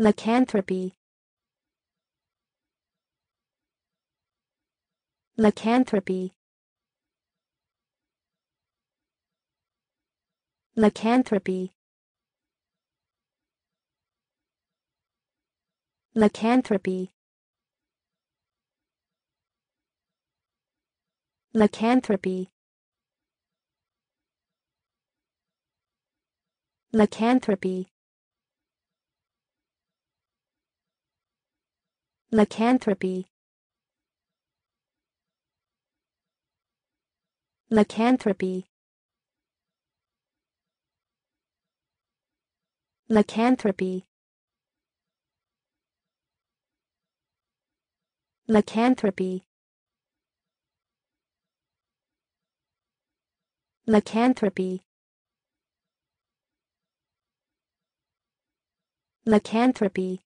Lycanthropy Lycanthropy Lycanthropy Lycanthropy Lycanthropy Lycanthropy Lycanthropy Lycanthropy Lycanthropy Lycanthropy Lycanthropy Lycanthropy